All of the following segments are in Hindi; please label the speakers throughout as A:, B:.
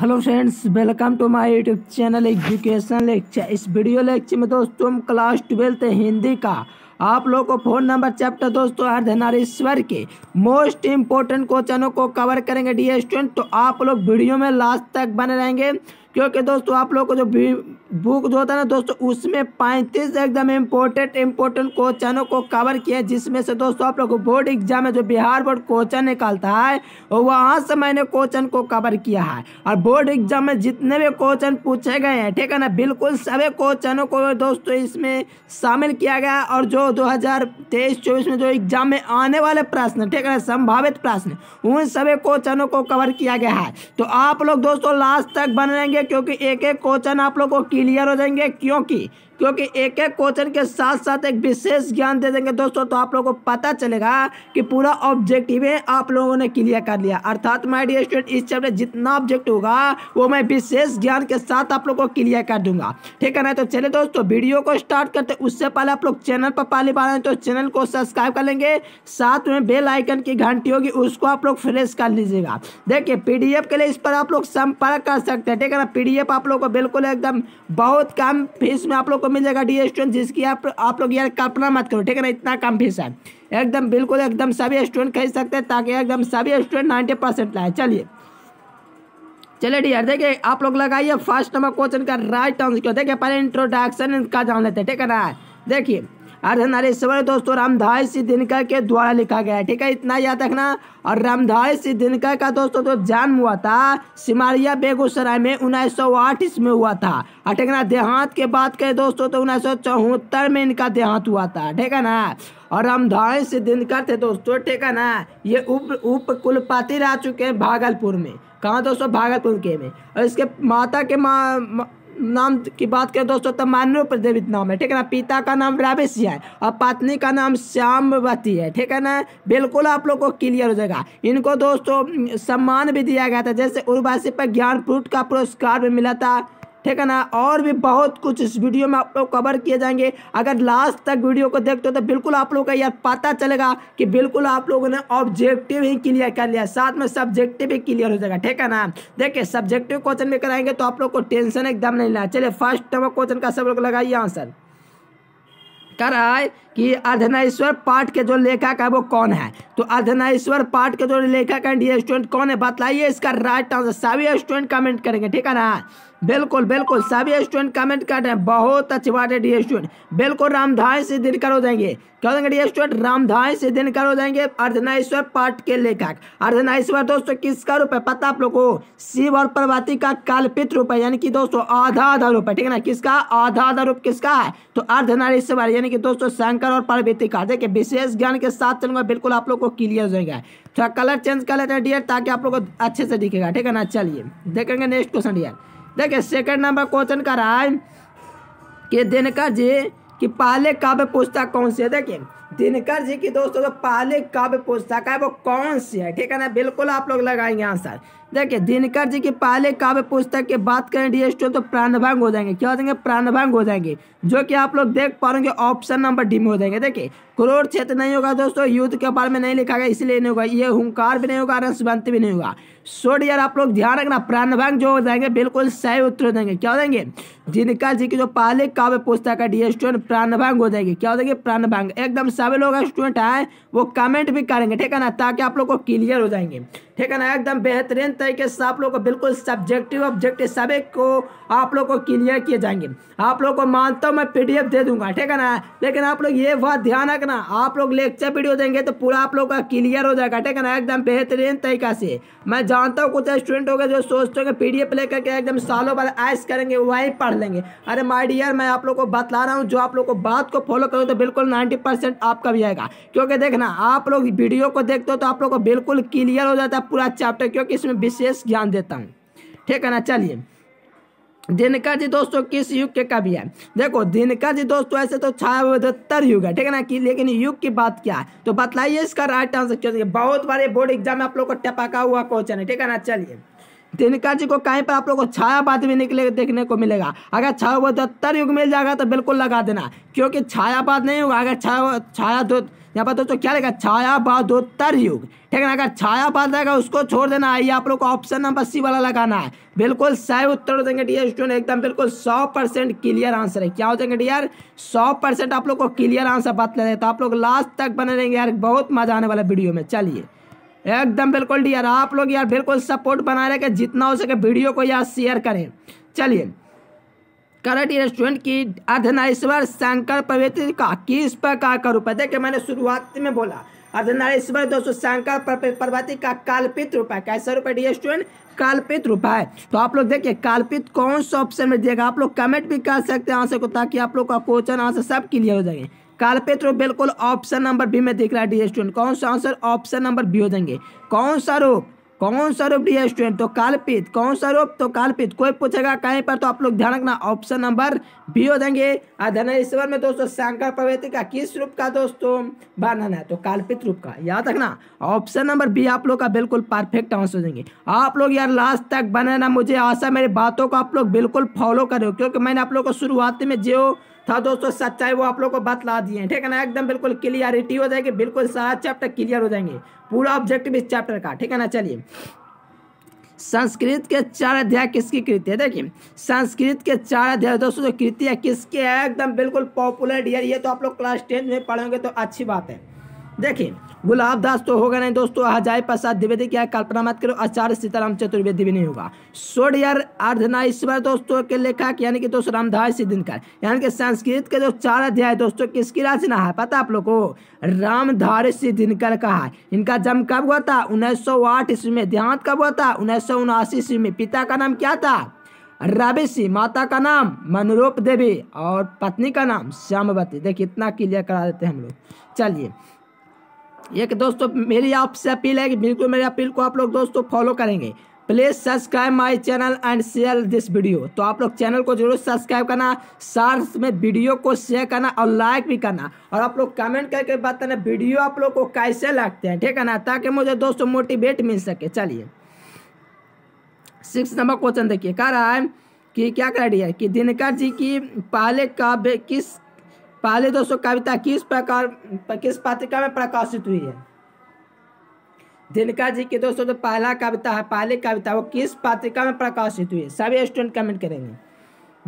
A: hello friends welcome to my YouTube channel education lecture इस वीडियो लेक्चर में दोस्तों हम क्लास ट्वेल्थ हिंदी का आप लोगों को फोन नंबर चैप्टर दोस्तों अर्धनारेश्वर के मोस्ट इम्पोर्टेंट क्वेश्चनों को कवर करेंगे डी स्टूडेंट तो आप लोग वीडियो में लास्ट तक बने रहेंगे क्योंकि दोस्तों आप लोग को जो बुक जो होता है ना दोस्तों उसमें पैंतीस एकदम इम्पोर्टेंट इम्पोर्टेंट क्वेश्चनों को कवर किया है जिसमें से दोस्तों आप लोग को बोर्ड एग्जाम में जो बिहार बोर्ड क्वेश्चन निकालता है वहाँ से मैंने क्वेश्चन को कवर किया है और बोर्ड एग्जाम में जितने भी क्वेश्चन पूछे गए हैं ठीक है ना बिल्कुल सभी क्वेश्चनों को दोस्तों इसमें शामिल किया गया और जो दो हज़ार में जो एग्जाम में आने वाले प्रश्न ठीक है ना संभावित प्रश्न उन सभी क्वेश्चनों को कवर किया गया है तो आप लोग दोस्तों लास्ट तक बन रहेंगे क्योंकि एक एक क्वेश्चन आप लोग को क्लियर हो जाएंगे क्योंकि क्योंकि एक एक क्वेश्चन के साथ साथ एक विशेष ज्ञान दे देंगे दोस्तों तो आप लोगों को पता चलेगा कि पूरा ऑब्जेक्टिव है आप लोगों ने क्लियर कर लिया अर्थात माय डियर स्टूडेंट इस चैप्टर जितना ऑब्जेक्ट होगा वो मैं विशेष ज्ञान के साथ आप लोग को क्लियर कर दूंगा ठीक है ना तो चले दोस्तों वीडियो को स्टार्ट करते उससे पहले आप लोग चैनल पर पा रहे हैं तो चैनल को सब्सक्राइब कर लेंगे साथ में बेल आइकन की घंटी होगी उसको आप लोग फ्रेश कर लीजिएगा देखिए पीडीएफ के लिए इस पर आप लोग संपर्क कर सकते हैं ठीक है ना पीडीएफ आप लोग को बिल्कुल एकदम बहुत कम फीस में आप लोग को मिल जाएगा डी स्टूडेंट जिसकी आप आप लोग यार कल्पना मत करो ठीक है ना इतना कम फीस है एकदम बिल्कुल एकदम सभी स्टूडेंट खरीद सकते हैं ताकि एकदम सभी स्टूडेंट नाइन्टी परसेंट लाए चलिए चलिए डियर देखिए आप लोग लगाइए फर्स्ट नंबर क्वेश्चन का राइट आंसर क्यों देखिए पहले इंट्रोडक्शन का जान लेते हैं ठीक है ना देखिए अर्ध नरेश्वर दोस्तों सिंह दिनकर के द्वारा लिखा गया है ठीक है इतना याद रखना और सिंह दिनकर का दोस्तों तो जन्म हुआ था सिमारिया बेगूसराय में उन्नीस सौ आठ ईस्वी में हुआ था और ठीक ना देहांत के बात करें दोस्तों तो उन्नीस सौ चौहत्तर में इनका देहांत हुआ था ठीक है ना और सिंह दिनकर थे दोस्तों ठीक है ना ये उप उप कुलपति रह चुके हैं भागलपुर में कहाँ दोस्तों भागलपुर के में और इसके माता के माँ नाम की बात करें दोस्तों तो मानव प्रदेवित नाम है ठीक है ना पिता का नाम रावेश है और पत्नी का नाम श्यामवती है ठीक है ना बिल्कुल आप लोग को क्लियर हो जाएगा इनको दोस्तों सम्मान भी दिया गया था जैसे उर्वासी पर ज्ञानपीठ का पुरस्कार भी मिला था ठीक है ना और भी बहुत कुछ इस वीडियो में आप लोग कवर किए जाएंगे अगर लास्ट तक वीडियो को देखते हो तो बिल्कुल आप लोग का यह पता चलेगा कि बिल्कुल आप लोगों ने ऑब्जेक्टिव ही क्लियर कर लिया साथ में सब्जेक्टिव भी क्लियर हो जाएगा ठीक है ना देखिए सब्जेक्टिव क्वेश्चन भी कराएंगे तो आप लोग को टेंशन एकदम नहीं लेना चलिए फर्स्ट क्वेश्चन का सब लोग लगाइए आंसर कराए कि अर्धनाईश्वर पाठ के जो लेखक है वो कौन है तो अर्धनाईश्वर पाठ के जो लेखक है डी स्टूडेंट कौन है बताइए इसका राइट आंसर सभी स्टूडेंट कमेंट करेंगे ठीक है ना बिल्कुल बिल्कुल सभी स्टूडेंट कमेंट कर रहे हैं बहुत अच्छी बात है डी स्टूडेंट बिल्कुल रामधाई से दिन करो जाएंगे क्या होंगे डी स्टूडेंट रामधाई से दिन करो जाएंगे अर्धनाईश्वर पाठ के लेखक अर्धनाईश्वर दोस्तों किसका रूप है पता आप लोग को शिव और पार्वती का काल्पित रूप है यानी कि दोस्तों आधा आधा रूप है ठीक है ना किसका आधा आधा रूप किसका है तो अर्धनारीश्वर यानी कि दोस्तों शंकर जानकर और पारवेतिक हाँ देखिए विशेष ज्ञान के साथ चलूंगा बिल्कुल आप लोग को क्लियर हो जाएगा थोड़ा कलर चेंज कर लेते हैं डियर ताकि आप लोग को अच्छे से दिखेगा ठीक है ना चलिए देखेंगे नेक्स्ट क्वेश्चन डियर देखिए सेकंड नंबर क्वेश्चन का रहा है कि दिनकर जी कि पहले काव्य पुस्तक कौन सी है देखिए दिनकर जी की दोस्तों तो पहले काव्य पुस्तक है वो कौन सी है ठीक है ना बिल्कुल आप लोग लगाएंगे आंसर देखिए दिनकर जी की पहले काव्य पुस्तक की बात करें डी एस तो प्राणभंग हो जाएंगे क्या हो जाएंगे प्राणभंग हो जाएंगे जो कि आप लोग देख पा रहे ऑप्शन नंबर डी में हो जाएंगे देखिए क्रोर क्षेत्र नहीं होगा दोस्तों युद्ध के बारे में नहीं लिखा गया इसलिए नहीं होगा ये हुंकार भी नहीं होगा रसवंत भी नहीं होगा सोड यार आप लोग ध्यान रखना प्राणभंग जो हो जाएंगे बिल्कुल सही उत्तर हो जाएंगे क्या हो जाएंगे दिनकर जी की जो पहले काव्य पुस्तक है डी एस प्राणभंग हो जाएगी क्या हो जाएगी प्राणभंग एकदम सभी लोग स्टूडेंट आए वो कमेंट भी करेंगे ठीक है ना ताकि आप लोग को क्लियर हो जाएंगे ठीक है ना एकदम बेहतरीन तरीके से आप लोग को बिल्कुल सब्जेक्टिव ऑब्जेक्टिव सभी को आप लोग को क्लियर किए जाएंगे आप लोग को मानता हूँ मैं पीडीएफ दे दूंगा ठीक है ना लेकिन आप लोग ये बात ध्यान रखना आप लोग लेक्चर वीडियो देंगे तो पूरा आप लोग का क्लियर हो जाएगा ठीक है ना एकदम बेहतरीन तरीका से मैं जानता हूँ कुछ स्टूडेंट हो जो सोचते हो पी डी लेकर के एकदम सालों बाद ऐस करेंगे वही पढ़ लेंगे अरे माई डियर मैं आप लोग को बतला रहा हूँ जो आप लोग को बात को फॉलो करो तो बिल्कुल नाइन्टी आपका भी आएगा क्योंकि देखना आप लोग वीडियो को देखते हो तो आप लोग को बिल्कुल क्लियर हो जाता है पूरा चैप्टर क्योंकि इसमें विशेष ज्ञान देता हूँ ठीक है ना चलिए दिनकर जी दोस्तों किस युग के कवि है देखो दिनकर जी दोस्तों ऐसे तो छायावधोत्तर युग है ठीक है ना कि लेकिन युग की बात क्या है तो बतलाइए इसका राइट आंसर क्यों बहुत बार ये बोर्ड एग्जाम में आप लोग को टपका हुआ क्वेश्चन है ठीक है ना चलिए दिनकर जी को कहीं पर आप लोग को छायावाद भी निकले देखने को मिलेगा अगर छायावधोत्तर युग मिल जाएगा तो बिल्कुल लगा देना क्योंकि छायावाद नहीं होगा अगर छाया छाया यहाँ पर दोस्तों क्या लेगा छाया बादोत्तर युग ठीक है ना अगर छाया बाद रहेगा उसको छोड़ देना है ये आप लोग को ऑप्शन नंबर सी वाला लगाना है बिल्कुल सही उत्तर जाएंगे डियर स्टूडेंट एकदम बिल्कुल सौ परसेंट क्लियर आंसर है क्या हो जाएंगे डियर सौ परसेंट आप लोग को क्लियर आंसर बात ले रहे तो आप लोग लास्ट तक बने रहेंगे यार बहुत मजा आने वाला वीडियो में चलिए एकदम बिल्कुल डियर आप लोग यार बिल्कुल सपोर्ट बना रहे जितना हो सके वीडियो को यार शेयर करें चलिए करट रेस्टोरेंट की अर्धनारीश्वर शंकर पवित्र का किस प्रकार का रूप है देखिए मैंने शुरुआत में बोला अर्धनारीश्वर दोस्तों शंकर पर्वती का काल्पित रूप है कैसा रूप है डी स्टूडेंट काल्पित रूप है तो आप लोग देखिए काल्पित कौन सा ऑप्शन में दिएगा आप लोग कमेंट भी कर सकते हैं आंसर को ताकि आप लोग का क्वेश्चन आंसर सब क्लियर हो जाएंगे काल्पित रूप बिल्कुल ऑप्शन नंबर बी में दिख रहा है डी स्टूडेंट कौन सा आंसर ऑप्शन नंबर बी हो जाएंगे कौन सा रूप कौन सा रूप डी स्टूडेंट तो काल्पित कौन सा रूप तो काल्पित कोई पूछेगा कहीं पर तो आप लोग ध्यान रखना ऑप्शन नंबर बी हो देंगे धनेश्वर में दोस्तों शंकर प्रवृत्ति का किस रूप का दोस्तों वर्णन है तो काल्पित रूप का याद रखना ऑप्शन नंबर बी आप लोग का बिल्कुल परफेक्ट आंसर देंगे आप लोग यार लास्ट तक बने ना मुझे आशा मेरी बातों को आप लोग बिल्कुल फॉलो करो क्योंकि मैंने आप लोग को शुरुआत में जो था दोस्तों सच्चाई वो आप लोग को बतला दिए हैं ठीक है ना एकदम बिल्कुल क्लियरिटी हो जाएगी बिल्कुल सारा चैप्टर क्लियर हो जाएंगे पूरा ऑब्जेक्टिव इस चैप्टर का ठीक है ना चलिए संस्कृत के चार अध्याय किसकी कृति है देखिए संस्कृत के चार अध्याय दोस्तों जो कृति है किसके है एकदम बिल्कुल पॉपुलर डियर ये तो आप लोग क्लास टेंथ में पढ़ोगे तो अच्छी बात है देखिए गुलाब दास तो होगा नहीं दोस्तों हजाय प्रसाद द्विवेदी क्या कल्पना मत करो आचार्य सीताराम चतुर्वेदी भी नहीं होगा सोडियर अर्धनाईश्वर दोस्तों के लेखक यानी कि दोस्तों रामधारी सिद्धिनकर यानी कि संस्कृत के जो चार अध्याय दोस्तों किसकी रचना है पता आप लोग को रामधारी सिद्धिनकर का है इनका जन्म कब हुआ था उन्नीस ईस्वी में देहांत कब हुआ था उन्नीस सौ ईस्वी में पिता का नाम क्या था रवि सिंह माता का नाम मनोरूप देवी और पत्नी का नाम श्यामवती देखिए इतना क्लियर करा देते हैं हम लोग चलिए एक दोस्तों मेरी आपसे अपील है कि बिल्कुल मेरी अपील को आप लोग दोस्तों फॉलो करेंगे please subscribe my channel and share this video तो आप लोग चैनल को जरूर सब्सक्राइब करना शार्स में वीडियो को शेयर करना और लाइक भी करना और आप लोग कमेंट करके बताना वीडियो आप लोग को कैसे लगते हैं ठीक है ना ताकि मुझे दोस्तों मोटिवेट मिल सके चलिए सिक्स नंबर क्वेश्चन देखिए कह रहा है कि क्या कर रही है कि दिनकर जी की पहले काव्य किस पहले दोस्तों कविता किस प्रकार किस पत्रिका में प्रकाशित हुई है दिनका जी की दोस्तों जो तो पहला कविता है पहली कविता वो किस पत्रिका में प्रकाशित हुई है सभी स्टूडेंट कमेंट करेंगे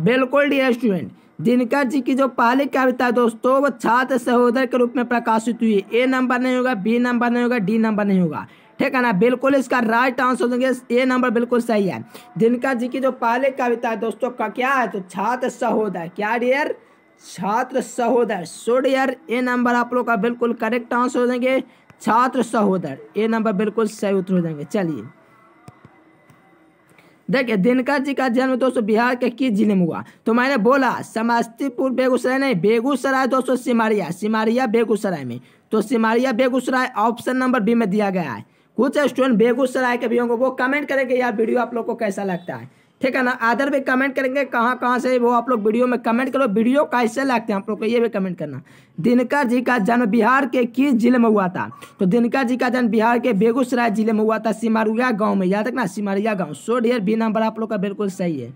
A: बिल्कुल डी स्टूडेंट दिनका जी की जो पहली कविता दोस्तों वो छात्र सहोदर के रूप में प्रकाशित हुई है ए नंबर नहीं होगा बी नंबर नहीं होगा डी नंबर नहीं होगा ठीक है ना बिल्कुल इसका राइट आंसर देंगे ए नंबर बिल्कुल सही है दिनकर जी की जो पहले कविता है दोस्तों का क्या है तो छात्र सहोदय क्या डियर छात्र सहोदर सोडियर ए नंबर आप लोग का बिल्कुल करेक्ट आंसर हो जाएंगे छात्र सहोदर ए नंबर बिल्कुल सही उत्तर हो जाएंगे चलिए देखिए दिनकर जी का जन्म दोस्तों बिहार के किस जिले में हुआ तो मैंने बोला समस्तीपुर बेगूसराय नहीं बेगूसराय दोस्तों सिमारिया सिमारिया बेगूसराय में तो Simaria Begusarai option number B में दिया गया है कुछ स्टूडेंट बेगूसराय के भी होंगे वो कमेंट करेंगे यार वीडियो आप लोग को कैसा लगता है ठीक है ना आदर भी कमेंट करेंगे कहाँ कहाँ से वो आप लोग वीडियो में कमेंट करो वीडियो कैसे लगते हैं आप लोग को ये भी कमेंट करना दिनकर जी का जन्म बिहार के किस जिले में हुआ था तो दिनकर जी का जन्म बिहार के बेगूसराय जिले में हुआ था सिमारुया गाँव में याद रखना सिमारिया गाँव सो डियर बी नंबर आप लोग का बिल्कुल सही है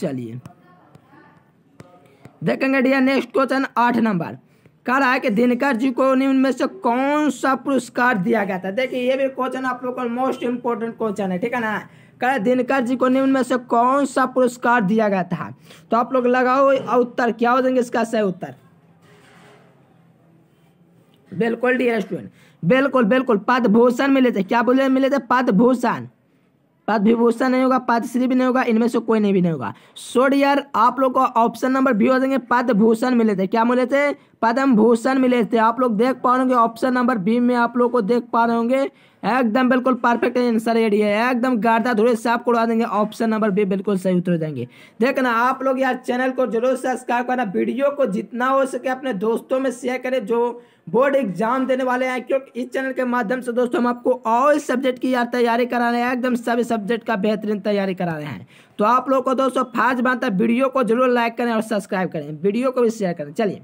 A: चलिए देखेंगे डियर नेक्स्ट क्वेश्चन आठ नंबर कह रहा है कि दिनकर जी को उनमें से कौन सा पुरस्कार दिया गया था देखिए ये भी क्वेश्चन आप लोग का मोस्ट इम्पोर्टेंट क्वेश्चन है ठीक है ना कह दिनकर जी को निम्न में से कौन सा पुरस्कार दिया गया था तो आप लोग लगाओ उत्तर क्या हो जाएंगे इसका सही उत्तर बिल्कुल डियर स्टूडेंट बिल्कुल बिल्कुल पदभूषण मिले थे क्या बोले मिले थे पदभूषण पद विभूषण नहीं होगा पदश्री भी नहीं होगा इनमें से कोई नहीं भी नहीं होगा सो डियर आप लोग को ऑप्शन नंबर बी हो पद पदभूषण मिले थे क्या मिले थे पद्म भूषण मिले थे आप लोग देख पा रहे होंगे ऑप्शन नंबर बी में आप लोग को देख पा रहे होंगे एकदम बिल्कुल परफेक्ट आंसर रेडी है एकदम गाड़ता थोड़े से आपको उड़ा देंगे ऑप्शन नंबर बी बिल्कुल सही उत्तर देंगे देखना आप लोग यार चैनल को जरूर सब्सक्राइब करना वीडियो को जितना हो सके अपने दोस्तों में शेयर करें जो बोर्ड एग्जाम देने वाले हैं क्योंकि इस चैनल के माध्यम से दोस्तों हम आपको और सब्जेक्ट की यार तैयारी करा रहे हैं एकदम सभी सब्जेक्ट का बेहतरीन तैयारी करा रहे हैं तो आप लोग को दोस्तों फाज बनता वीडियो को जरूर लाइक करें और सब्सक्राइब करें वीडियो को भी शेयर करें चलिए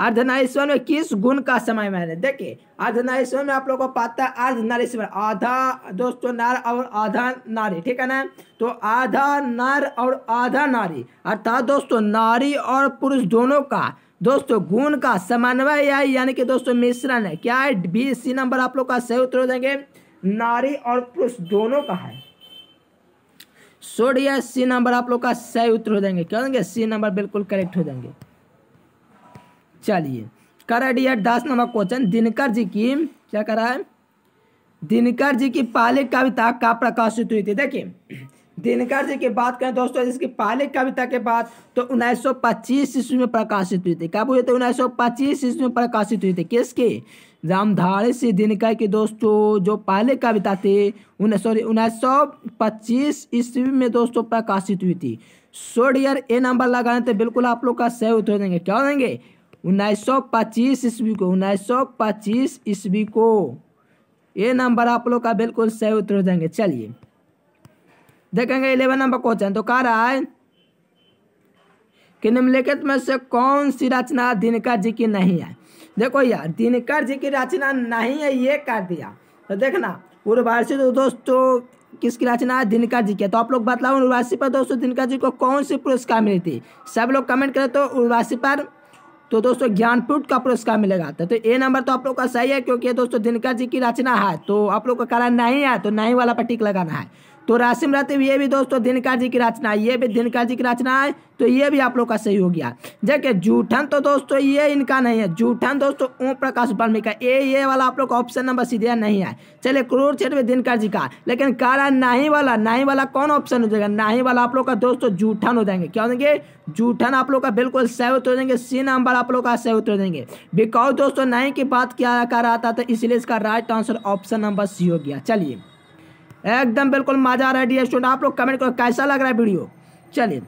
A: अर्धनारीश्वर में किस गुण का समय में है देखिए अर्धनारीश्वर में आप लोगों को पाता है अर्धनारीश्वर आधा दोस्तों नर और आधा नारी ठीक है ना तो आधा नर और आधा नारी अर्थात दोस्तों नारी और पुरुष दोनों का दोस्तों गुण का समन्वय या यानी कि दोस्तों मिश्रण है क्या है बी सी नंबर आप लोग का सही उत्तर हो जाएंगे नारी और पुरुष दोनों का है सोडिया सी नंबर आप लोग का सही उत्तर हो जाएंगे क्या देंगे सी नंबर बिल्कुल करेक्ट हो जाएंगे चलिए करा डियर दस नंबर क्वेश्चन दिनकर जी की क्या करा है दिनकर जी की पहली कविता कब प्रकाशित हुई थी देखिए दिनकर जी की बात करें दोस्तों जिसकी पहली कविता के बाद तो 1925 ईस्वी में प्रकाशित हुई थी कब हुई थी 1925 ईस्वी में प्रकाशित हुई थी किसकी रामधारी सिंह दिनकर की दोस्तों जो पहली कविता थी उन्हें सॉरी उन्नीस सौ पच्चीस ईस्वी में दोस्तों प्रकाशित हुई थी सो डियर ए नंबर लगाने थे तो बिल्कुल आप लोग का सही उत्तर देंगे क्या देंगे उन्नीस सौ पच्चीस ईस्वी को उन्नीस सौ पच्चीस ईस्वी को ये नंबर आप लोग का बिल्कुल सही उत्तर हो जाएंगे चलिए देखेंगे इलेवन नंबर क्वेश्चन तो कह रहा है कि निम्नलिखित में से कौन सी रचना दिनकर जी की नहीं है देखो यार दिनकर जी की रचना नहीं है ये कर दिया तो देखना उर्वासी तो दोस्तों किसकी रचना है दिनकर जी की तो आप लोग बताओ उर्वासी पर दोस्तों दिनकर जी को कौन सी पुरस्कार मिली थी सब लोग कमेंट करें तो उर्वासी पर तो दोस्तों ज्ञानपीठ का पुरस्कार मिलेगा तो ए तो नंबर तो आप लोग का सही है क्योंकि दोस्तों दिनकर जी की रचना है तो आप लोग का कारण नहीं है तो नहीं वाला पर टिक लगाना है तो राशि रहते ये भी दोस्तों दिनकर जी की रचना है ये भी दिनकर जी की रचना है तो ये भी आप लोग का सही हो गया जबकि जूठन तो दोस्तों ये इनका नहीं है जूठन दोस्तों ओम प्रकाश वाल्मीकि का ए ये वाला आप लोग का ऑप्शन नंबर सीधे नहीं है चलिए क्रूर क्षेत्र में दिनकर जी का लेकिन काला नहीं वाला नहीं वाला कौन ऑप्शन हो जाएगा नहीं वाला आप लोग का दोस्तों जूठन हो जाएंगे क्या हो जाएंगे जूठन आप लोग का बिल्कुल सही हो तो जाएंगे सी नंबर आप लोग का सही उत्तर हो तो जाएंगे बिकाऊ दोस्तों नहीं की बात किया कर रहा था तो इसलिए इसका right answer option number C हो गया चलिए एकदम बिल्कुल मजा आ रहा है डी स्टूडेंट आप लोग कमेंट करो कैसा लग रहा है वीडियो चलिए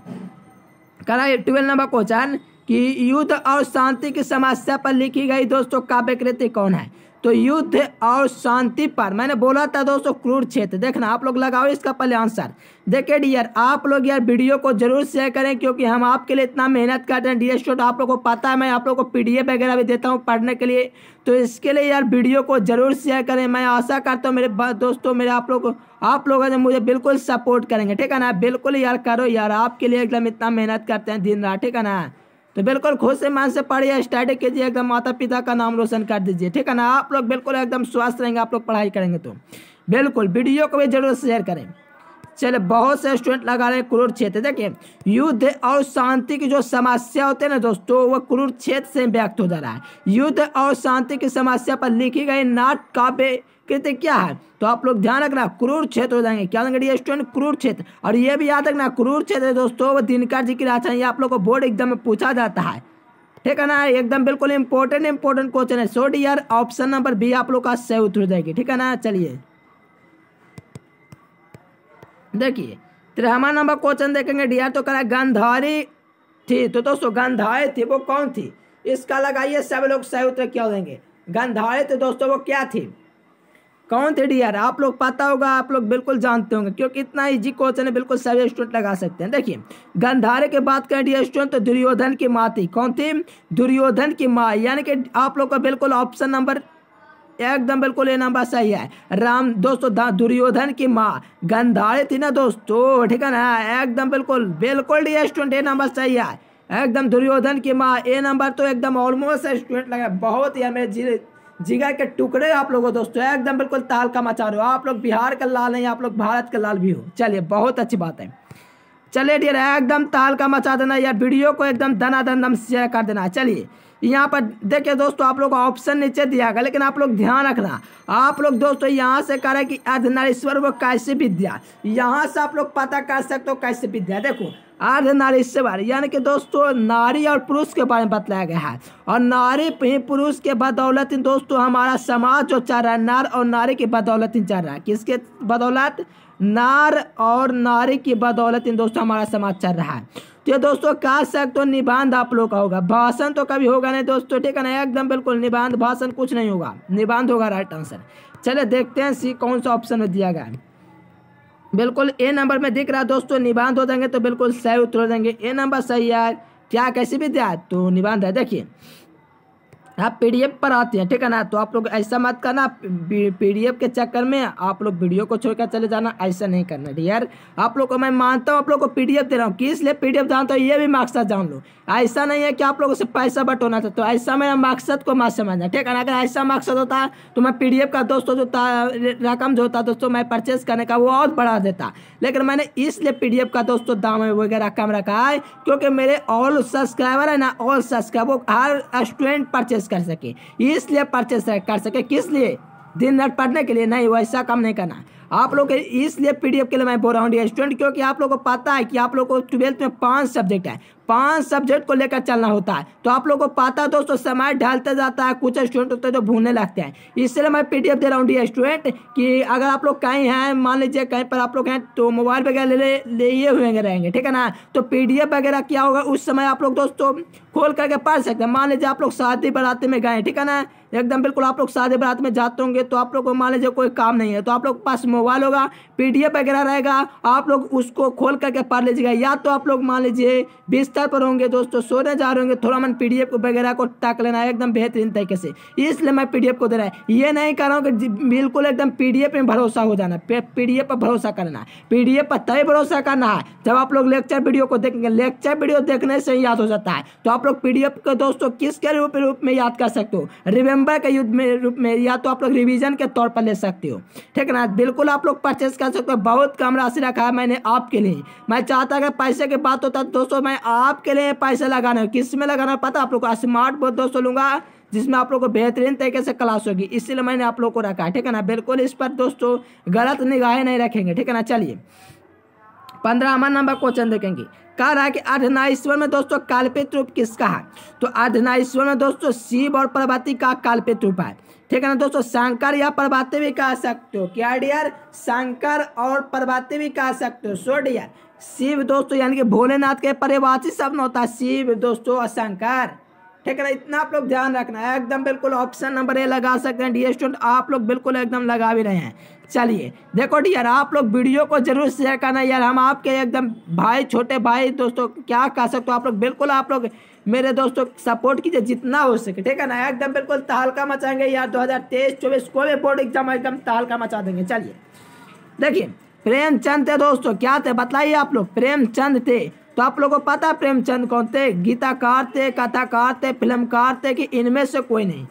A: कह ट्वेल्व नंबर क्वेश्चन कि युद्ध और शांति की समस्या पर लिखी गई दोस्तों काव्य कृति कौन है तो युद्ध और शांति पर मैंने बोला था दोस्तों क्रूर क्षेत्र देखना आप लोग लगाओ इसका पहले आंसर देखिए डियर आप लोग यार वीडियो को जरूर शेयर करें क्योंकि हम आपके लिए इतना मेहनत करते हैं डियर स्टूडेंट आप लोग को पता है मैं आप लोग को पीडीएफ वगैरह भी देता हूँ पढ़ने के लिए तो इसके लिए यार वीडियो को जरूर शेयर करें मैं आशा करता हूँ मेरे दोस्तों मेरे आप लोग आप लोग मुझे बिल्कुल सपोर्ट करेंगे ठीक है ना बिल्कुल यार करो यार आपके लिए एकदम इतना मेहनत करते हैं दिन रात ठीक है ना तो बिल्कुल खुश से मन से पढ़िए स्टडी कीजिए एकदम माता पिता का नाम रोशन कर दीजिए ठीक है ना आप लोग बिल्कुल एकदम स्वस्थ रहेंगे आप लोग पढ़ाई करेंगे तो बिल्कुल वीडियो को भी जरूर शेयर करें चले बहुत से स्टूडेंट लगा रहे क्रूर क्षेत्र देखिए युद्ध और शांति की जो समस्या होती है ना दोस्तों वह क्रूर क्षेत्र से व्यक्त हो जा रहा है युद्ध और शांति की समस्या पर लिखी गई नाट काव्य कहते क्या है तो आप लोग ध्यान रखना क्रूर क्षेत्र हो जाएंगे क्या होंगे स्टूडेंट क्रूर क्षेत्र और ये भी याद रखना क्रूर क्षेत्र दोस्तों वो दिनकर जी की राशन ये आप लोग को बोर्ड एग्जाम में पूछा जाता है ठीक है ना एकदम बिल्कुल इंपॉर्टेंट इंपॉर्टेंट क्वेश्चन है so dear option number B आप लोग का सही उत्तर हो जाएगी ठीक है ना चलिए देखिए तिरहमा नंबर क्वेश्चन देखेंगे डीआर तो करा गंधारी थी तो दोस्तों गंधारी थी वो कौन थी इसका लगाइए सब लोग सही उत्तर क्या देंगे गंधारी तो दोस्तों वो क्या थी कौन थे डी आर आप लोग पता होगा आप लोग बिल्कुल जानते होंगे क्योंकि इतना इजी क्वेश्चन है बिल्कुल सभी स्टूडेंट लगा सकते हैं देखिए गंधारे की बात करें डी स्टूडेंट तो दुर्योधन की माँ थी कौन थी दुर्योधन की माँ यानी कि आप लोग का बिल्कुल ऑप्शन नंबर एकदम बिल्कुल ये नंबर सही है राम दोस्तों दुर्योधन की माँ गंधारे थी ना दोस्तों ठीक है ना एकदम बिल्कुल बिल्कुल डी स्टूडेंट ये नंबर सही है एकदम दुर्योधन की माँ ए नंबर तो एकदम ऑलमोस्ट स्टूडेंट लगा बहुत ही हमें जिगर के टुकड़े आप लोगों दोस्तों एकदम बिल्कुल ताल का मचा रहे हो आप लोग बिहार का लाल नहीं आप लोग भारत का लाल भी हो चलिए बहुत अच्छी बात है चलिए डियर एकदम ताल का मचा देना यार वीडियो को एकदम दना दन दम शेयर कर देना चलिए यहाँ पर देखिए दोस्तों आप लोग ऑप्शन नीचे दिया गया लेकिन आप लोग ध्यान रखना आप लोग दोस्तों यहाँ से कह रहे कि अर्धनारेश्वर वो कैसे विद्या यहाँ से आप लोग पता कर सकते हो कैसे विद्या देखो अर्धनारेश्वर यानी कि दोस्तों नारी और पुरुष के बारे में बताया गया है और नारी ही पुरुष के बदौलत दोस्तों हमारा समाज जो चल रहा है नर और नारी की बदौलत चल रहा है किसके बदौलत नार और नारी की बदौलत दोस्तों हमारा समाज चल रहा है तो ये दोस्तों कहा सक तो निबंध आप लोग का होगा भाषण तो कभी होगा नहीं दोस्तों ठीक है ना एकदम बिल्कुल निबंध भाषण कुछ नहीं होगा निबंध होगा राइट आंसर चले देखते हैं सी कौन सा ऑप्शन में दिया गया बिल्कुल ए नंबर में दिख रहा है दोस्तों निबंध हो जाएंगे तो बिल्कुल सही उत्तर हो जाएंगे ए नंबर सही है क्या कैसे भी दिया तो निबंध है देखिए हाँ पी पर आते हैं ठीक है ना तो आप लोग ऐसा मत करना पी के चक्कर में आप लोग वीडियो को छोड़कर चले जाना ऐसा नहीं करना डियर आप लोग को मैं मानता हूँ आप लोग को पी दे रहा हूँ किस लिए पी जानता हूँ ये भी मकसद जान लो ऐसा नहीं है कि आप लोगों से पैसा बटोना था तो ऐसा मेरा मकसद को मत समझना ठीक है ना अगर ऐसा मकसद होता तो मैं पी का दोस्तों जो रकम जो होता दोस्तों मैं परचेज करने का वो और बढ़ा देता लेकिन मैंने इसलिए पी का दोस्तों दाम वगैरह कम रखा है क्योंकि मेरे ऑल सब्सक्राइबर है ना ऑल सब्सक्राइबर हर स्टूडेंट परचेज परचेस कर सके इसलिए परचेस कर सके किस लिए दिन रात पढ़ने के लिए नहीं वैसा काम नहीं करना आप लोग इसलिए पीडीएफ के लिए मैं बोल रहा हूँ स्टूडेंट क्योंकि आप लोग को पता है कि आप लोगों को ट्वेल्थ में पांच सब्जेक्ट है पांच सब्जेक्ट को लेकर चलना होता है तो आप लोगों को पता है दोस्तों समय ढलते जाता है कुछ स्टूडेंट होते हैं जो भूलने लगते हैं इसलिए मैं पीडीएफ दे रहा हूँ डी स्टूडेंट कि अगर आप लोग कहीं हैं मान लीजिए कहीं पर आप लोग हैं तो मोबाइल वगैरह ले लिए हुए रहेंगे ठीक है ना तो पीडीएफ वगैरह क्या होगा उस समय आप लोग दोस्तों खोल करके पढ़ सकते हैं मान लीजिए आप लोग शादी बराती में गए ठीक है ना एकदम बिल्कुल आप लोग शादी बराती में जाते होंगे तो आप लोग को मान लीजिए कोई काम नहीं है तो आप लोग पास मोबाइल होगा पीडीएफ वगैरह रहेगा आप लोग उसको खोल करके पढ़ लीजिएगा या तो आप लोग मान लीजिए बिस्तर पर होंगे दोस्तों सोने जा रहे होंगे थोड़ा मन पी वगैरह को टाक लेना है एकदम बेहतरीन तरीके से इसलिए मैं पी को दे रहा है ये नहीं कर रहा हूँ कि बिल्कुल एकदम पी में भरोसा हो जाना पी पर भरोसा करना है पर तय भरोसा करना है जब आप लोग लेक्चर वीडियो को देखेंगे लेक्चर वीडियो देखने से याद हो जाता है तो आप लोग पी को दोस्तों किसके रूप रूप में याद कर सकते हो रिमेंबर के युद्ध में रूप में या तो आप लोग रिविजन के तौर पर ले सकते हो ठीक है ना बिल्कुल बिल्कुल आप लोग परचेस कर सकते हो बहुत कम राशि रखा है मैंने आपके लिए मैं चाहता अगर पैसे की बात होता दोस्तों मैं आपके लिए पैसे लगाना है किस में लगाना पता आप लोग को स्मार्ट बोर्ड दोस्तों लूँगा जिसमें आप लोग को बेहतरीन तरीके से क्लास होगी इसलिए मैंने आप लोग को रखा है ठीक है ना बिल्कुल इस पर दोस्तों गलत निगाहें नहीं रखेंगे ठीक है ना चलिए पंद्रहवा नंबर क्वेश्चन देखेंगे कह रहा है कि अर्धनाईश्वर में दोस्तों काल्पित रूप किसका है तो अर्धनाईश्वर में दोस्तों शिव और पार्वती का काल्पित रूप है ठीक है ना दोस्तों शंकर या प्रभाते भी कह सकते हो क्या डियर शंकर और प्रभाते भी कह सकते हो सो डियर शिव दोस्तों यानी कि भोलेनाथ के परिभाषित शब्द होता है शिव दोस्तों और शंकर ठीक है ना इतना आप लोग ध्यान रखना है एकदम बिल्कुल ऑप्शन नंबर ए लगा सकते हैं डी स्टूडेंट आप लोग बिल्कुल एकदम लगा भी रहे हैं चलिए देखो डियर आप लोग वीडियो को जरूर शेयर करना यार हम आपके एकदम भाई छोटे भाई दोस्तों क्या कह सकते हो आप लोग बिल्कुल आप लोग मेरे दोस्तों सपोर्ट कीजिए जितना हो सके ठीक है ना एकदम बिल्कुल तहलका मचाएंगे यार दो हज़ार तेईस चौबीस कोई भी बोर्ड एग्जाम एकदम तहलका मचा देंगे चलिए देखिए प्रेमचंद थे दोस्तों क्या थे बताइए आप लोग प्रेमचंद थे तो आप लोगों को पता प्रेमचंद कौन थे गीताकार थे कथाकार थे फिल्मकार थे कि इनमें से कोई नहीं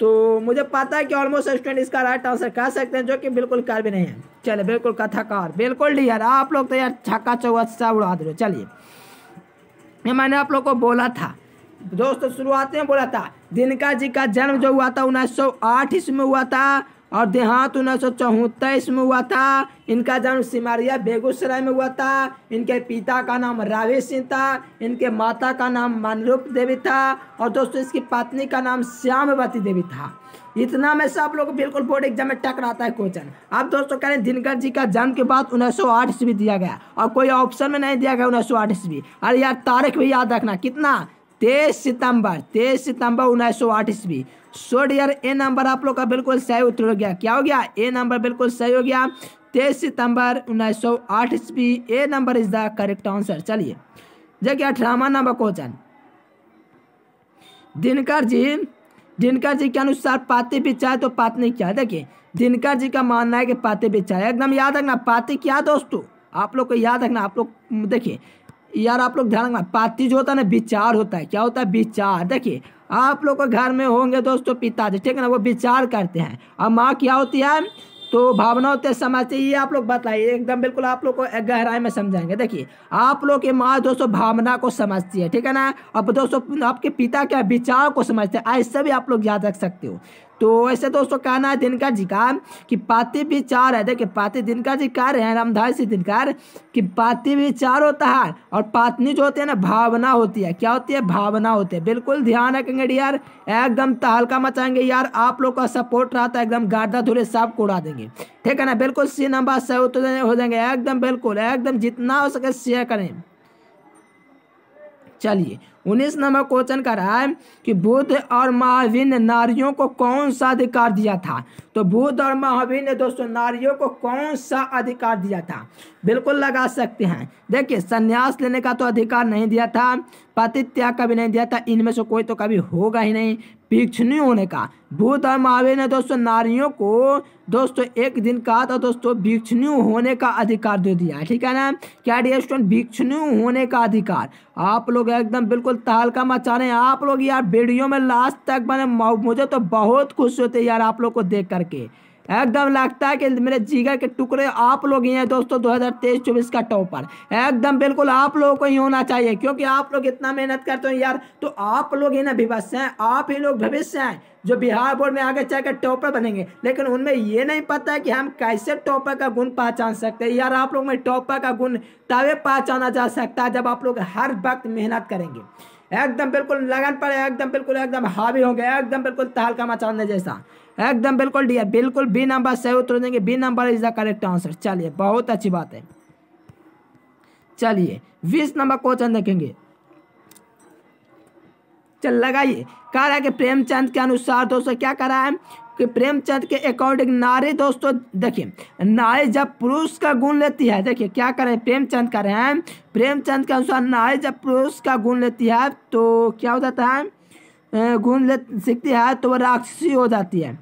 A: तो मुझे पता है कि ऑलमोस्ट स्टूडेंट इसका राइट आंसर कह सकते हैं जो कि बिल्कुल कर भी नहीं है चले बिल्कुल कथाकार बिल्कुल डी यार आप लोग तो यार छक्का चौवा उड़ा दे चलिए ये मैंने आप लोग को बोला था दोस्तों शुरुआत में बोला था दिनका जी का जन्म जो हुआ था उन्नीस सौ आठ ईस्वी में हुआ था और देहात उन्नीस सौ चौहत्तर में हुआ था इनका जन्म सिमारिया बेगूसराय में हुआ था इनके पिता का नाम रावी सिंह था इनके माता का नाम मनरूप देवी था और दोस्तों इसकी पत्नी का नाम श्यामवती देवी था इतना में सब लोग बिल्कुल बोर्ड एग्जाम में टकराता है क्वेश्चन अब दोस्तों कह रहे हैं दिनकर जी का जन्म के बाद उन्नीस सौ आठ ईस्वी दिया गया और कोई ऑप्शन में नहीं दिया गया उन्नीस सौ आठ ईस्वी अरे यार तारीख भी याद रखना कितना तेईस सितंबर तेईस सितंबर उन्नीस सौ आठ ईस्वी सो डियर ए नंबर आप लोग का बिल्कुल सही उत्तर हो गया क्या हो गया ए नंबर बिल्कुल सही हो गया तेईस सितंबर उन्नीस सौ आठ ईस्वी A number is the correct answer चलिए देखिए अठारहवा नंबर क्वेश्चन दिनकर जी दिनकर जी के अनुसार पाते बिछाए तो पातनी क्या देखिए दिनकर जी का मानना है कि पाते बिछाए एकदम याद रखना पाते क्या दोस्तों आप लोग को याद रखना आप लोग देखिए यार आप लोग ध्यान रखना पाती जो होता है ना विचार होता है क्या होता है विचार देखिए आप लोग के घर में होंगे दोस्तों पिताजी ठीक है ना वो विचार करते हैं और माँ क्या होती है तो भावना होते समझते ये आप लोग बताइए एकदम बिल्कुल आप लोग को गहराई में समझाएंगे देखिए आप लोग की माँ दोस्तों भावना को समझती है ठीक है ना अब दोस्तों आपके पिता क्या विचार को समझते हैं ऐसे भी आप लोग याद रख सकते हो तो ऐसे दोस्तों कहना है दिनकर जी का कि पाति विचार है देखिए पाति दिनकर जी कह रहे हैं रामधारी से दिनकर कि पाति विचार होता है और पातनी जो होती है ना भावना होती है क्या होती है भावना होती है बिल्कुल ध्यान रखेंगे यार एकदम तहलका मचाएंगे यार आप लोग का सपोर्ट रहता है एकदम गार्दा धुरे साफ को उड़ा देंगे ठीक है ना बिल्कुल सी नंबर से उत्तर हो जाएंगे एकदम बिल्कुल एकदम जितना हो सके शेयर करें चलिए उन्नीस नंबर क्वेश्चन कर रहा है कि बुद्ध और महावीर ने नारियों को कौन सा अधिकार दिया था तो बुद्ध और महावीर ने दोस्तों नारियों को कौन सा अधिकार दिया था बिल्कुल लगा सकते हैं देखिए संन्यास लेने का तो अधिकार नहीं दिया था पतित्या का भी नहीं दिया था इनमें से कोई तो कभी होगा ही नहीं पीक्षणी होने का और महावीर ने दोस्तों नारियों को दोस्तों एक दिन कहा था तो दोस्तों भिक्षणु होने का अधिकार दे दिया ठीक है ना क्या डी स्टूडेंट भिक्षणु होने का अधिकार आप लोग एकदम बिल्कुल तहलका मचा रहे हैं आप लोग यार वीडियो में लास्ट तक बने मुझे तो बहुत खुश होते यार आप लोग को देख करके एकदम लगता है कि मेरे जीगर के टुकड़े आप लोग ही हैं दोस्तों दो हज़ार तेईस चौबीस का टॉपर एकदम बिल्कुल आप लोगों को ही होना चाहिए क्योंकि आप लोग इतना मेहनत करते हो यार तो आप लोग ही ना विवश हैं आप ही लोग भविष्य हैं जो बिहार बोर्ड में आगे चाहकर टॉपर बनेंगे लेकिन उनमें ये नहीं पता है कि हम कैसे टॉपर का गुण पहचान सकते हैं यार आप लोग में टॉपर का गुण तवे पहचाना जा सकता है जब आप लोग हर वक्त मेहनत करेंगे एकदम बिल्कुल लगन पर एकदम बिल्कुल एकदम हावी हो गया एकदम बिल्कुल तहलका मचाने जैसा एकदम बिल्कुल डी बिल्कुल बी नंबर सही उत्तर देंगे B number is the correct answer चलिए बहुत अच्छी बात है चलिए बीस नंबर क्वेश्चन देखेंगे चल लगाइए कह रहा है कि प्रेमचंद के अनुसार दोस्तों क्या कर रहा है कि प्रेमचंद के अकॉर्डिंग नारी दोस्तों देखिए नारी जब पुरुष का गुण लेती है देखिए क्या हैं प्रेमचंद कर रहे हैं प्रेमचंद के अनुसार नारी जब पुरुष का गुण लेती है तो क्या हो जाता है गुण ले सीखती है तो वह राक्षसी हो जाती है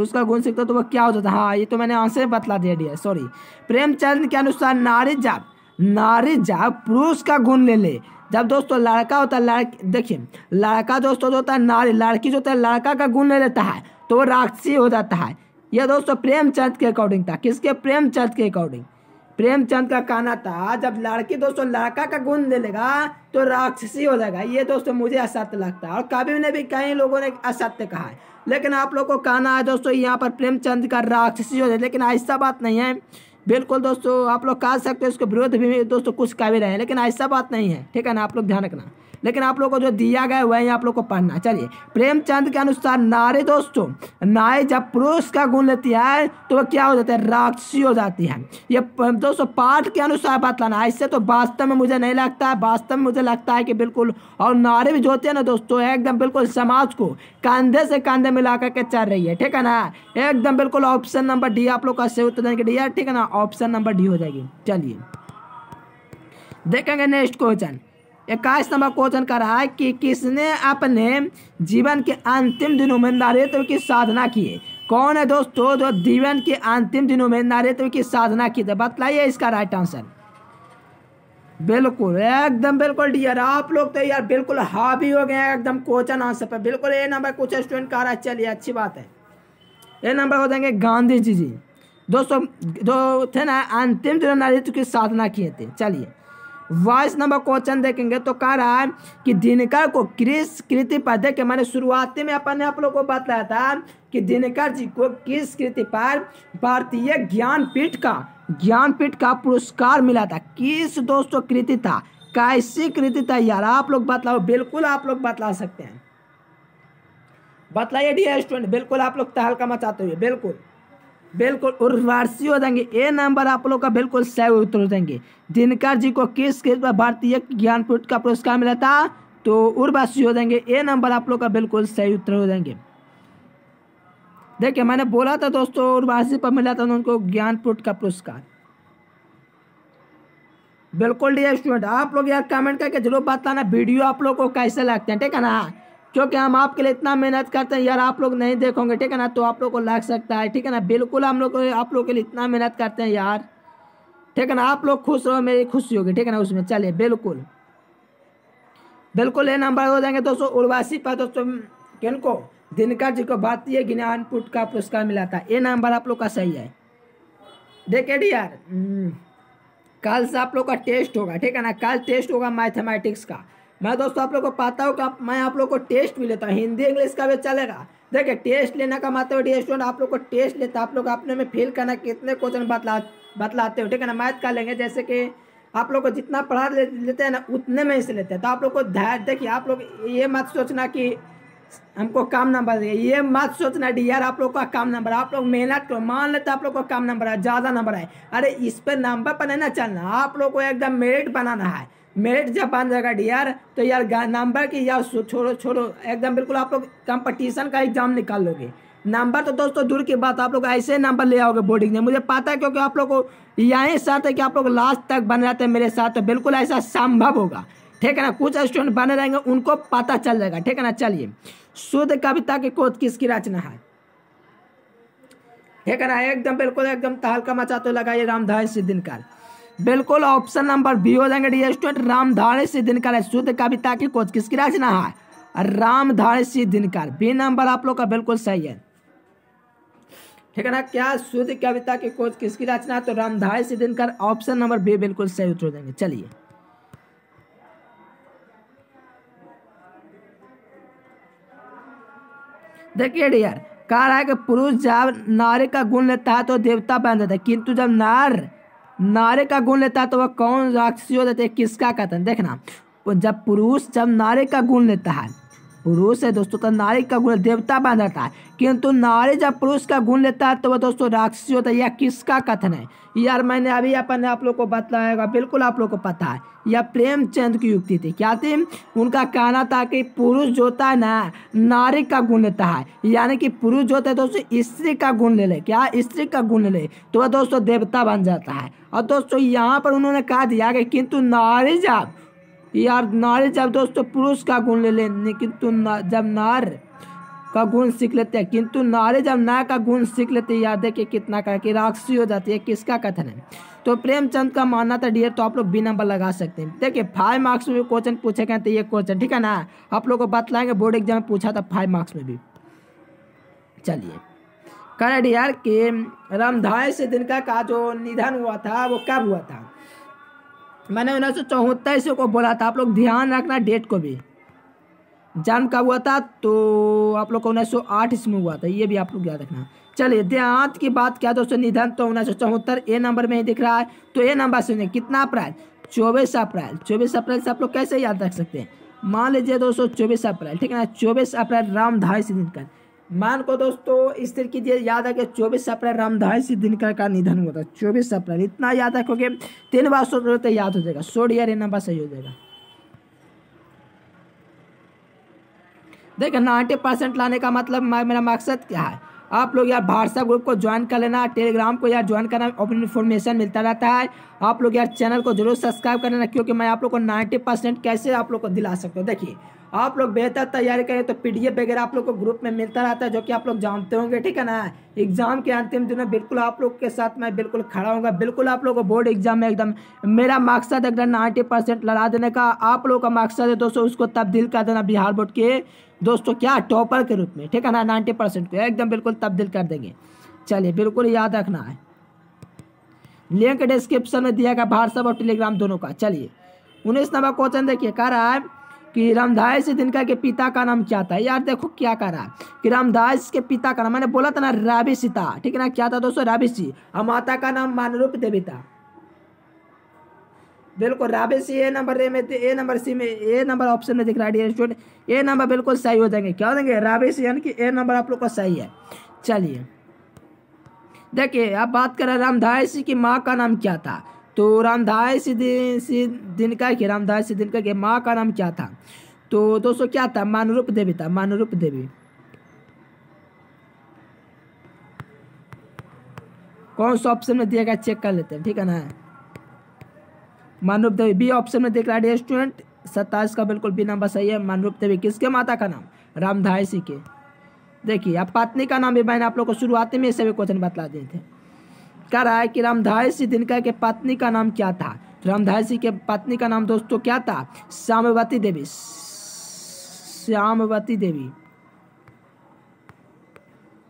A: उसका गुण सीखते तो वह क्या हो जाता हाँ ये तो मैंने आंसर बतला दे दिया सॉरी प्रेमचंद के अनुसार नारी जाप नारी जाप पुरुष का गुण ले ले जब दोस्तों लड़का होता है लड़ देखिए लड़का दोस्तों जो होता है नारी लड़की जो होता है लड़का का गुण ले लेता है तो वो राक्षसी हो जाता है यह दोस्तों प्रेमचंद के अकॉर्डिंग था किसके प्रेमचंद के अकॉर्डिंग प्रेमचंद का कहना था जब लड़की दोस्तों लड़का का गुण ले लेगा तो राक्षसी हो जाएगा ये दोस्तों मुझे असत्य लगता है और कभी ने भी कई लोगों ने असत्य कहा है लेकिन आप लोग को कहना है दोस्तों यहाँ पर प्रेमचंद का राक्षसी हो जाए लेकिन ऐसा बात नहीं है बिल्कुल दोस्तों आप लोग कह सकते हो उसके विरोध भी दोस्तों कुछ कह भी रहे हैं लेकिन ऐसा बात नहीं है ठीक है ना आप लोग ध्यान रखना लेकिन आप लोग को जो दिया गया वही आप लोग को पढ़ना चलिए प्रेमचंद के अनुसार नारे दोस्तों नारी जब पुरुष का गुण लेती है तो वह क्या हो जाता है राक्षसी हो जाती है ये दोस्तों पाठ के अनुसार बतलाना इससे तो वास्तव में मुझे नहीं लगता है वास्तव में मुझे लगता है कि बिल्कुल और नारी भी जो होती है ना दोस्तों एकदम बिल्कुल समाज को कंधे से कंधे मिला करके चल रही है ठीक है ना एकदम बिल्कुल ऑप्शन नंबर डी आप लोग का सही उत्तर डी ठीक है ना ऑप्शन नंबर डी हो जाएगी चलिए देखेंगे नेक्स्ट क्वेश्चन इक्कीस नंबर क्वेश्चन कर रहा है कि किसने अपने जीवन के अंतिम दिनों में नारित्व की साधना की है कौन है दोस्तों जो जीवन के अंतिम दिनों में नारित्व की साधना की थी बतलाइए इसका राइट आंसर बिल्कुल एकदम बिल्कुल डियर आप लोग तो यार बिल्कुल हावी हो गए हैं एकदम क्वेश्चन आंसर पर बिल्कुल ए नंबर कुछ स्टूडेंट कह रहा है चलिए अच्छी बात है ए नंबर हो जाएंगे गांधी जी जी दोस्तों जो थे ना अंतिम दिनों नारित्व की साधना किए थे चलिए वॉइस नंबर क्वेश्चन देखेंगे तो कह रहा है कि दिनकर को किस कृति पर देखे मैंने शुरुआती में अपने आप लोगों को बताया था कि दिनकर जी को किस कृति पर भारतीय ज्ञानपीठ का ज्ञानपीठ का पुरस्कार मिला था किस दोस्तों कृति था कैसी कृति था यार आप लोग बतलाओ बिल्कुल आप लोग बतला सकते हैं बतलाइए डी स्टूडेंट बिल्कुल आप लोग तहलका मचाते हुए बिल्कुल बिल्कुल उर्वारसी हो जाएंगे ए नंबर आप लोग का बिल्कुल सही उत्तर हो जाएंगे दिनकर जी को किस किस भारतीय ज्ञानपीठ का पुरस्कार मिला था तो उर्वासी हो जाएंगे ए नंबर आप लोग का बिल्कुल सही उत्तर हो जाएंगे देखिए मैंने बोला था दोस्तों उर्वासी पर मिला था उनको ज्ञानपीठ का पुरस्कार बिल्कुल डी स्टूडेंट आप लोग यार कमेंट करके जरूर बताना वीडियो आप लोग को कैसे लगते हैं ठीक है ना क्योंकि हम आपके लिए इतना मेहनत करते हैं यार आप लोग नहीं देखोगे ठीक है ना तो आप लोग को लग सकता है ठीक है ना बिल्कुल हम लोग आप लोग के लिए इतना मेहनत करते हैं यार ठीक है ना आप लोग खुश रहो मेरी खुशी होगी ठीक है ना उसमें चलिए बिल्कुल बिल्कुल ये नंबर हो जाएंगे दोस्तों उर्वासी पर दोस्तों किनको दिनकर जी को भारतीय ज्ञानपुट का पुरस्कार मिला था ये नंबर आप लोग का सही है देखिए डी यार हम्म, कल से आप लोग का टेस्ट होगा ठीक है ना कल टेस्ट होगा मैथमेटिक्स का मैं दोस्तों आप लोग को पाता हूँ कि मैं आप लोग को टेस्ट भी लेता हूँ हिंदी इंग्लिश का भी चलेगा देखिए टेस्ट लेने का मतलब स्टूडेंट आप लोग को टेस्ट लेता आप लोग अपने में फील करना कितने क्वेश्चन बतला बतलाते हो ठीक है ना मैथ का लेंगे जैसे कि आप लोग को जितना पढ़ा ले, लेते हैं ना उतने में से लेते हैं तो आप लोग को धैर्य देखिए आप लोग ये मत सोचना कि हमको काम नंबर दे ये मत सोचना डी यार आप लोग का काम नंबर आप लोग मेहनत करो मान लेते आप लोग का काम नंबर है ज़्यादा नंबर है अरे इस पर नंबर पर नहीं ना चलना आप लोग को एकदम मेरिट बनाना है मेरिट जब बंद रहेगा डी आर तो यार नंबर की यार छोड़ो छोड़ो एकदम बिल्कुल आप लोग कंपटीशन का एग्जाम निकाल लोगे नंबर तो दोस्तों दूर की बात आप लोग ऐसे नंबर ले आओगे बोर्डिंग में मुझे पता है क्योंकि आप लोग को यहीं साथ है कि आप लोग लास्ट तक बने रहते हैं मेरे साथ तो बिल्कुल ऐसा संभव होगा ठीक है ना कुछ स्टूडेंट बने रहेंगे उनको पता चल जाएगा ठीक है ना चलिए शुद्ध कविता की कोत किसकी रचना है ठीक है ना एकदम बिल्कुल एकदम तहलका मचा तो लगाइए रामधारी सिद्धिनकार बिल्कुल ऑप्शन नंबर बी हो जाएंगे डी स्टूडेंट रामधारी सिंह दिनकर है शुद्ध कविता की कोच किसकी रचना है रामधारी सिंह दिनकर बी नंबर आप लोग का बिल्कुल सही है ठीक है ना क्या शुद्ध कविता की कोच किसकी रचना है तो Ramdhari Singh Dinkar option number B बिल्कुल सही उत्तर हो जाएंगे चलिए देखिए डियर कहा है कि पुरुष जब नारी का गुण लेता है तो देवता बन जाता है किंतु जब नार नारे का गुण लेता है तो वह कौन राक्षसी हो जाते किसका कहते हैं देखना जब पुरुष जब नारे का गुण लेता है पुरुष है दोस्तों तो नारी का गुण देवता बन जाता है किंतु नारी जब पुरुष का गुण लेता है तो वह दोस्तों राक्षसी होता है यह किसका कथन है यार मैंने अभी अपने आप लोग को बताया बिल्कुल आप लोग को पता है यह प्रेमचंद की युक्ति थी क्या थी उनका कहना था कि पुरुष जो होता है ना नारी का गुण लेता है यानी कि पुरुष जो होता है दोस्तों स्त्री का गुण ले ले क्या स्त्री का गुण ले ले तो वह दोस्तों देवता बन जाता है और दोस्तों यहाँ पर उन्होंने कहा दिया कि किंतु नारी जब यार नारे जब दोस्तों पुरुष का गुण ले लें किंतु ना, जब नार का गुण सीख लेते हैं किंतु नारे जब ना का गुण सीख लेते हैं यार देखिए कितना का कि राक्षसी हो जाती है किसका कथन है तो प्रेमचंद का मानना था डियर तो आप लोग बी नंबर लगा सकते हैं देखिए फाइव मार्क्स में भी क्वेश्चन पूछे गए थे तो ये क्वेश्चन ठीक है ना आप लोग को बतलाएंगे बोर्ड एग्जाम में पूछा था फाइव मार्क्स में भी चलिए रहे यार कि रामधाई से दिनका का जो निधन हुआ था वो कब हुआ था मैंने उन्नीस सौ चौहत्तर ईस्वी को बोला था आप लोग ध्यान रखना डेट को भी जन्म कब हुआ था तो आप लोग का उन्नीस सौ आठ ईस्वी में हुआ था ये भी आप लोग याद रखना चलिए देहांत की बात क्या दोस्तों निधन तो उन्नीस सौ चौहत्तर ए नंबर में ही दिख रहा है तो ए नंबर सुनिए कितना अप्रैल चौबीस अप्रैल चौबीस अप्रैल से आप लोग कैसे याद रख सकते हैं मान लीजिए दोस्तों चौबीस अप्रैल ठीक है ना चौबीस अप्रैल रामधारी दिन का मान को दोस्तों इस तरह की याद है कि चौबीस अप्रैल रामधारी सिंह दिनकर का निधन हुआ था चौबीस अप्रैल इतना याद है क्योंकि तीन बार सो तो याद हो जाएगा सोड या नंबर सही हो जाएगा देखिए नाइन्टी परसेंट लाने का मतलब मेरा मकसद क्या है आप लोग यार व्हाट्सएप ग्रुप को ज्वाइन कर लेना टेलीग्राम को यार ज्वाइन करना और इन्फॉर्मेशन मिलता रहता है आप लोग यार चैनल को जरूर सब्सक्राइब कर लेना क्योंकि मैं आप लोग को नाइन्टी परसेंट कैसे आप लोग को दिला सकता हूँ देखिए आप लोग बेहतर तैयारी करें तो पी वगैरह आप लोग को ग्रुप में मिलता रहता है जो कि आप लोग जानते होंगे ठीक है ना एग्जाम के अंतिम दिनों बिल्कुल आप लोग के साथ मैं बिल्कुल खड़ा हूँ बिल्कुल आप लोग को बोर्ड एग्जाम में एकदम मेरा मकसद एकदम नाइन्टी परसेंट लड़ा देने का आप लोग का मकसद है दोस्तों उसको तब्दील कर देना बिहार बोर्ड के दोस्तों क्या टॉपर के रूप में ठीक है ना नाइन्टी परसेंट को एकदम बिल्कुल तब्दील कर देंगे चलिए बिल्कुल याद रखना है लिंक डिस्क्रिप्शन में दिया गया व्हाट्सअप और टेलीग्राम दोनों का चलिए उन्नीस नंबर क्वेश्चन देखिए कह रहा है कि रामदास दिनकर के पिता का नाम क्या था यार देखो क्या कर रहा कि रामदास के पिता का नाम मैंने बोला था ना राबी सीता ठीक है ना क्या था दोस्तों राबी सी और माता का नाम मानरूप देवी था बिल्कुल Rabe C A number A में ए नंबर सी में ए नंबर ऑप्शन में दिख रहा है ए नंबर बिल्कुल सही हो जाएंगे क्या हो जाएंगे राबे सी यानी कि ए नंबर आप लोग का सही है चलिए देखिए आप बात करें रामधाई सिंह की माँ का नाम क्या था तो रामधाई सिद्धिन सिद्धिनकर के रामधाई सिद्धिनकर के माँ का नाम क्या था तो दोस्तों क्या था मानरूप देवी था मानरूप देवी कौन सा ऑप्शन में दिया गया चेक कर लेते हैं ठीक है ना मानरूप देवी बी ऑप्शन में देख रहा है स्टूडेंट सत्ताईस का बिल्कुल बी नंबर सही है मानरूप देवी किसके माता का नाम रामधाई सिंह के देखिए अब पत्नी का नाम भी मैंने आप लोग को शुरुआती में सभी क्वेश्चन बतला दिए थे कर रहा है कि रामधायसी दिनकर के पत्नी का नाम क्या था तो रामधायसी के पत्नी का नाम दोस्तों क्या था श्यामवती देवी श्यामवती देवी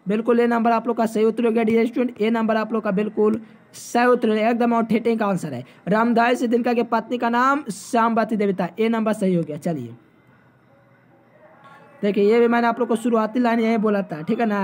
A: बिल्कुल ए नंबर आप लोग का सही उत्तर हो गया डी स्टूडेंट ए नंबर आप लोग का बिल्कुल सही उत्तर एकदम और ठेटे का आंसर है रामधाई से दिनका के पत्नी का नाम श्यामवती देवी था ए नंबर सही हो गया चलिए देखिए ये भी मैंने आप लोग को शुरुआती लाइन यही बोला था ठीक है ना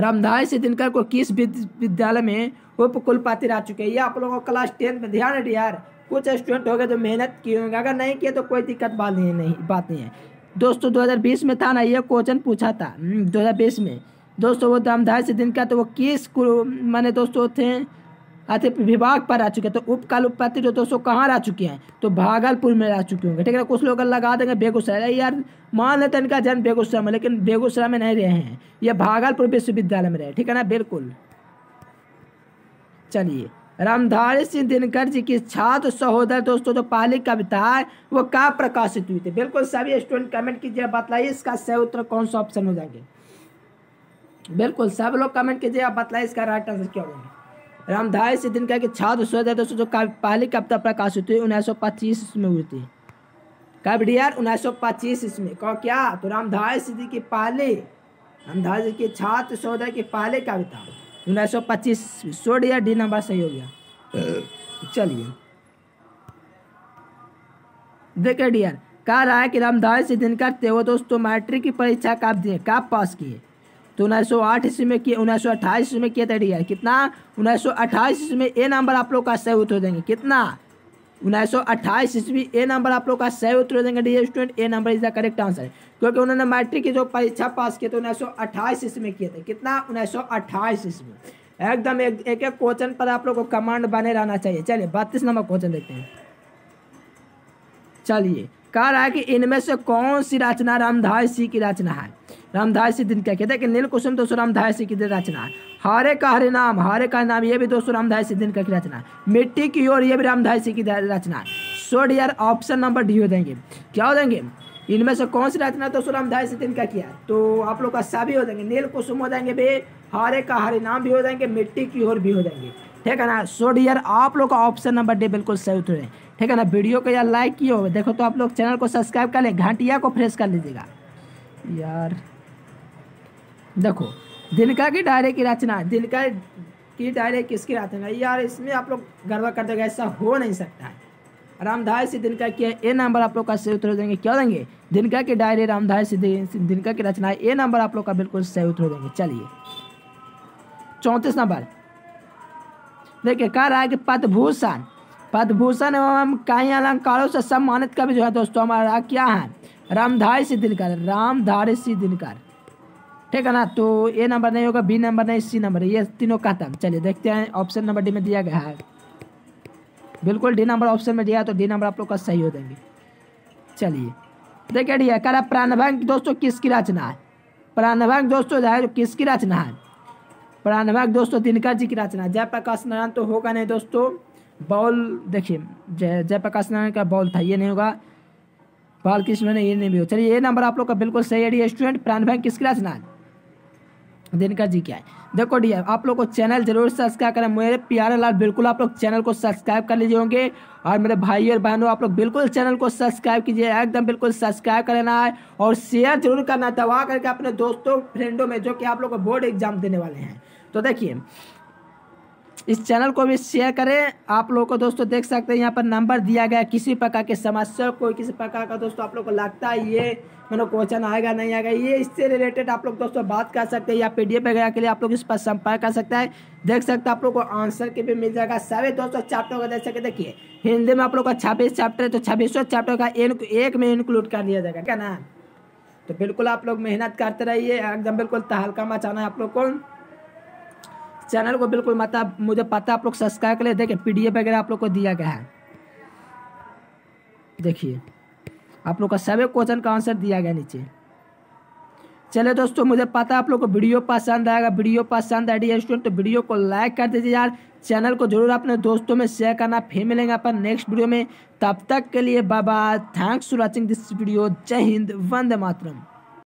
A: रामधारी से दिनकर को किस विद्यालय में उप कुलपाति रह चुके हैं ये आप लोगों को क्लास टेंथ में ध्यान रखिए यार कुछ स्टूडेंट हो गए तो मेहनत किए होंगे अगर नहीं किए तो कोई दिक्कत बात नहीं बात नहीं है दोस्तों बीस में था ना ये क्वेश्चन पूछा था हम्म, बीस में दोस्तों वो रामधारी से दिनकर तो वो किस मैंने दोस्तों थे अति विभाग पर आ चुके हैं तो उपकाल उपपत्ति जो दोस्तों कहाँ रह चुके हैं तो भागलपुर में रह चुके होंगे ठीक है कुछ लोग लगा देंगे बेगूसराय यार मान लेते हैं इनका जन्म बेगूसराय में लेकिन बेगूसराय में नहीं रहे हैं ये भागलपुर विश्वविद्यालय में रहे ठीक है ना बिल्कुल चलिए रामधारी सिंह दिनकर जी की छात्र सहोदर दोस्तों जो पहली कविता है वो कहाँ प्रकाशित हुई थी बिल्कुल सभी स्टूडेंट कमेंट कीजिए बताइए इसका सही उत्तर कौन सा ऑप्शन हो जाएंगे बिल्कुल सब लोग कमेंट कीजिए आप बताइए इसका राइट आंसर क्या होगा रामधारी इसी दिन तो का कि छात्र सो दोस्तों जो पहली कविता प्रकाशित हुई उन्नीस सौ पच्चीस ईस्वी में हुई थी कब डियर उन्नीस सौ पच्चीस ईस्वी कहो क्या तो रामधारी सिद्धि की पहली रामधारी की छात्र सौदय की पहली कविता उन्नीस सौ पच्चीस ईस्वी सो डियर डी नंबर सही हो गया चलिए देखिए डियर कह रहा है कि रामधारी सिद्धिनकर वो दोस्तों मैट्रिक की परीक्षा कब दिए कब पास किए तो उन्नीस सौ आठ ईस्वी में किया उन्नीस सौ अट्ठाईस ईस्वी में किया था डीआर कितना उन्नीस सौ अट्ठाईस ईस्वी में ए नंबर आप लोग का सही उत्तर देंगे कितना उन्नीस सौ अट्ठाईस ईस्वी ए नंबर आप लोग का सही उत्तर देंगे D student A number is the correct answer क्योंकि उन्होंने मैट्रिक की जो परीक्षा पास किए तो उन्नीस सौ अट्ठाईस ईस्वी में किए थे कितना उन्नीस सौ अट्ठाईस ईस्वी एकदम एक एक एक क्वेश्चन पर आप लोग को कमांड बने रहना चाहिए चलिए बत्तीस नंबर क्वेश्चन देखते हैं चलिए कह रहा है कि इनमें से कौन सी रचना रामधारी सिंह की रचना है रामधासी दिन क्या कहते हैं कि नील कुसुम दोस्तों रामधासी की रचना है हरे का हरे नाम हरे का नाम ये भी दोस्तों रामधासी दिन का रचना है मिट्टी की ओर ये भी रामधासी की रचना है सो यार ऑप्शन नंबर डी हो देंगे क्या हो देंगे इनमें से कौन सी रचना दोस्तों रामधासी दिन का किया तो आप लोग का सभी हो जाएंगे नील कुसुम हो जाएंगे भी हरे का हरे नाम भी हो जाएंगे मिट्टी की ओर भी हो जाएंगे ठीक है ना सो डियर आप लोग का ऑप्शन नंबर डी बिल्कुल सही उतरे ठीक है ना वीडियो को यार लाइक किए हो देखो तो आप लोग चैनल को सब्सक्राइब कर लें घंटिया को प्रेस कर लीजिएगा यार देखो दिनका की डायरे की रचना दिनका की डायरे किसकी रचना यार इसमें आप लोग गर्व कर देगा ऐसा हो नहीं सकता है रामधारी से दिनका किया ए नंबर आप लोग का सही उत्तर देंगे क्या देंगे दिनका की डायरी रामधारी से दिनका की रचना ए नंबर आप लोग का बिल्कुल सही उत्तर देंगे चलिए चौंतीस नंबर देखिए कह रहा है कि पदभूषण पदभूषण एवं कई अलंकारों से सम्मानित कवि जो है दोस्तों हमारा क्या है रामधारी सिद्धिनकर रामधारी सिद्धिनकर ठीक है ना तो ए नंबर नहीं होगा बी नंबर नहीं सी नंबर ये तीनों खत्म चलिए देखते हैं ऑप्शन नंबर डी में दिया गया है बिल्कुल डी नंबर ऑप्शन में दिया तो डी नंबर आप लोग का सही हो देंगे चलिए देखिए डी है कह रहा प्राणभंग दोस्तों किसकी रचना है प्राणभंग दोस्तों जो है जो किसकी रचना है प्राणभंग दोस्तों दिनकर जी की रचना जयप्रकाश नारायण तो होगा नहीं दोस्तों बॉल देखिए जय जयप्रकाश नारायण का बॉल था ये नहीं होगा बालकृष्ण ने ये नहीं भी हो चलिए ये नंबर आप लोग का बिल्कुल सही है स्टूडेंट प्राणभंग किसकी रचना है दिनकर जी क्या है देखो डी आप लोग को चैनल जरूर सब्सक्राइब करें मेरे प्यारे लाल बिल्कुल आप लोग चैनल को सब्सक्राइब कर लीजिए होंगे और मेरे भाई और बहनों आप लोग बिल्कुल चैनल को सब्सक्राइब कीजिए एकदम बिल्कुल सब्सक्राइब करना है और शेयर जरूर करना है दबा करके अपने दोस्तों फ्रेंडों में जो कि आप लोग को बोर्ड एग्जाम देने वाले हैं तो देखिए इस चैनल को भी शेयर करें आप लोगों को दोस्तों देख सकते हैं यहाँ पर नंबर दिया गया किसी प्रकार की समस्या कोई किसी प्रकार का दोस्तों आप लोग को लगता है ये मेरे क्वेश्चन आएगा नहीं आएगा ये इससे रिलेटेड आप लोग दोस्तों बात कर सकते हैं या पी डी वगैरह के लिए आप लोग इस पर संपर्क कर सकते हैं देख सकते आप लोग को आंसर के भी मिल जाएगा सभी दोस्तों चैप्टर को देख सकते देखिए हिंदी में आप लोग का छब्बीस चैप्टर है तो छब्बीसों चैप्टर का एक में इंक्लूड कर दिया जाएगा क्या ना तो बिल्कुल आप लोग मेहनत करते रहिए एकदम बिल्कुल तहलका मचाना है आप लोग को चैनल को बिल्कुल मत मुझे पता आप लोग सब्सक्राइब कर ले देखें पी वगैरह आप लोग को दिया गया है देखिए आप लोग का सभी क्वेश्चन का आंसर दिया गया नीचे चले दोस्तों मुझे पता है आप लोग को वीडियो पसंद आएगा वीडियो पसंद आई डी स्टूडेंट तो वीडियो को लाइक कर दीजिए यार चैनल को जरूर अपने दोस्तों में शेयर करना फिर मिलेंगे अपन नेक्स्ट वीडियो में तब तक के लिए बाबा thanks for watching this video जय हिंद वंदे मातरम